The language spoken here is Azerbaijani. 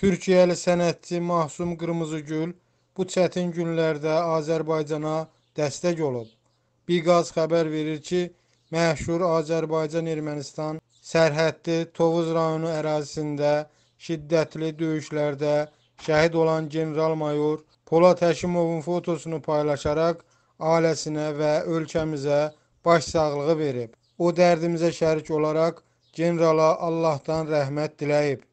Türkiyəli sənətçi Mahsum Qırmızıgül bu çətin günlərdə Azərbaycana dəstək olub. Biqaz xəbər verir ki, məşhur Azərbaycan-Ermənistan sərhəddi Tovuz rayonu ərazisində şiddətli döyüşlərdə şəhid olan general-mayor Polat Həkimovun fotosunu paylaşaraq ailəsinə və ölkəmizə başsağlığı verib. O dərdimizə şərik olaraq generala Allahdan rəhmət diləyib.